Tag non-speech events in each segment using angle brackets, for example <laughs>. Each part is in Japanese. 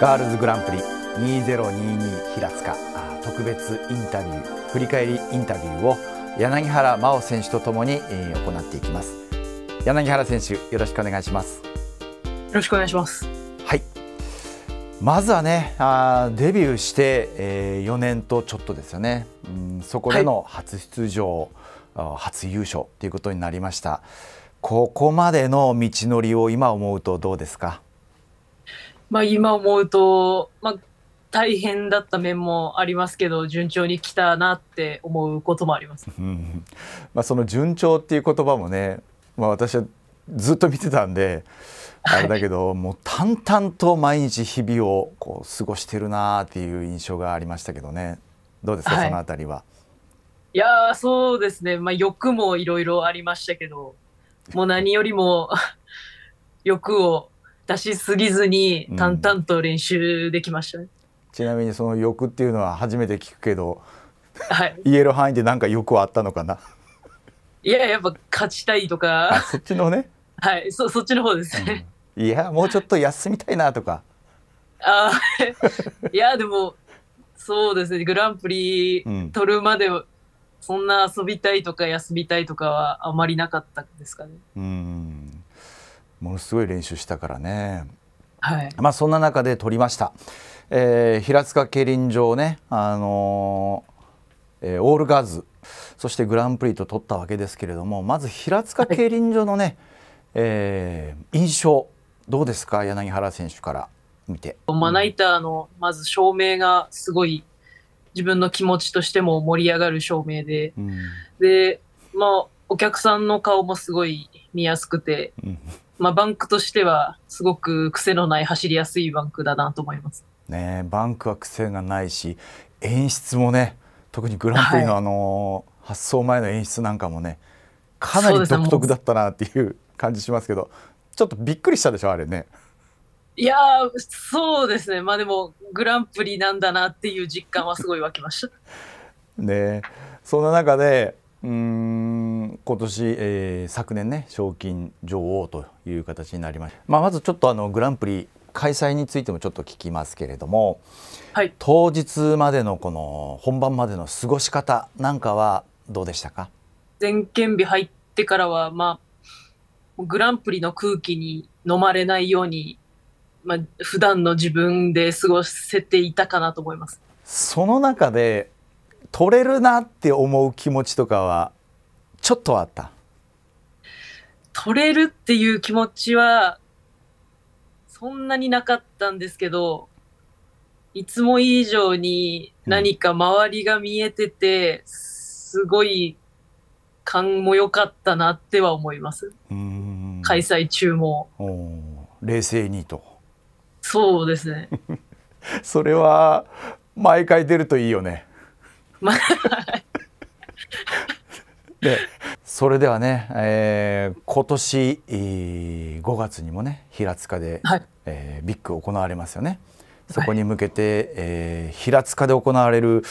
ガールズグランプリ2022平塚特別インタビュー振り返りインタビューを柳原真央選手とともに行っていきます柳原選手よろしくお願いしますよろしくお願いしますはいまずはねあデビューして、えー、4年とちょっとですよね、うん、そこでの初出場、はい、初優勝ということになりましたここまでの道のりを今思うとどうですかまあ、今思うと、まあ、大変だった面もありますけど順調に来たなって思うこともあります、うん、まあ、その順調っていう言葉もね、まあ、私はずっと見てたんで <laughs> あれだけど、はい、もう淡々と毎日日々をこう過ごしてるなっていう印象がありましたけどねどうですか、はい、そのあたりは。いやそうですね、まあ、欲もいろいろありましたけどもう何よりも <laughs> 欲を出しすぎずに淡々と練習できましたうん、ちなみにその欲っていうのは初めて聞くけど、はい、<laughs> 言える範囲で何か欲はあったのかないややっぱ勝ちたいとかそっちのねはいそそっちの方ですね、うん、いやもうちょっと休みたいなとかあいやでもそうですねグランプリ取るまで、そんな遊びたいとか休みたいとかはあまりなかったですかねうんものすごい練習したからね、はい、まあそんな中で取りました、えー、平塚競輪場ね、あのー、えー、オールガーズそしてグランプリと取ったわけですけれどもまず平塚競輪場のね、はい、えー、印象どうですか柳原選手から見て。まな板のまず照明がすごい自分の気持ちとしても盛り上がる照明で、うん、で、まあ、お客さんの顔もすごい見やすくて、うんまあ、バンクとしてはすごく癖のない走りやすいバンクだなと思います。ね、バンクは癖がないし演出もね特にグランプリのあの、はい、発送前の演出なんかもねかなり独特だったなっていう感じしますけどちょっとびっくりしたでしょあれね。いやそうですねまあでもグランプリなんだなっていう実感はすごい湧きました。<laughs> ねそんな中でうん今年、えー、昨年ね賞金女王という形になりました、まあ、まずちょっとあのグランプリ開催についてもちょっと聞きますけれども、はい、当日までのこの本番までの過ごし方なんかはどうでしたか全権日入ってからは、まあ、グランプリの空気に飲まれないように、まあ普段の自分で過ごせていたかなと思います。その中で取れるなって思う気持ちとかはちょっとあった取れるっていう気持ちはそんなになかったんですけどいつも以上に何か周りが見えてて、うん、すごい感も良かったなっては思います開催中も冷静にとそうですね <laughs> それは毎回出るといいよね <laughs> でそれではね、えー、今年5月にもね平塚で、はい、えー、ビッグ行われますよね。そこに向けて、はい、えー、平塚で行われる、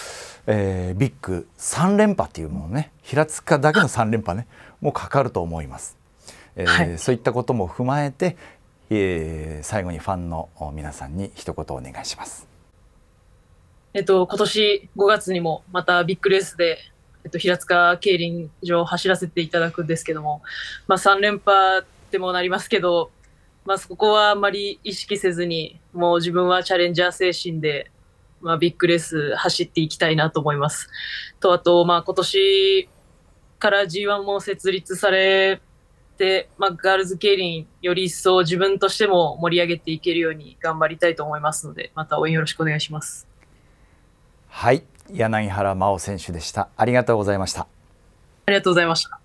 えー、ビッグ3連覇っていうものね平塚だけの3連覇ねもうかかると思います、えー、はい、そういったことも踏まえて、え最後にファンの皆さんに一言お願いします。えっと、今年5月にもまたビッグレースで、えっと、平塚競輪場を走らせていただくんですけども、まあ、3連覇でもなりますけど、まあ、そこはあまり意識せずに、もう自分はチャレンジャー精神で、まあ、ビッグレース走っていきたいなと思います。と、あと、まあ、今年から G1 も設立されて、まあ、ガールズ競輪より一層自分としても盛り上げていけるように頑張りたいと思いますので、また応援よろしくお願いします。はい柳原真央選手でしたありがとうございましたありがとうございました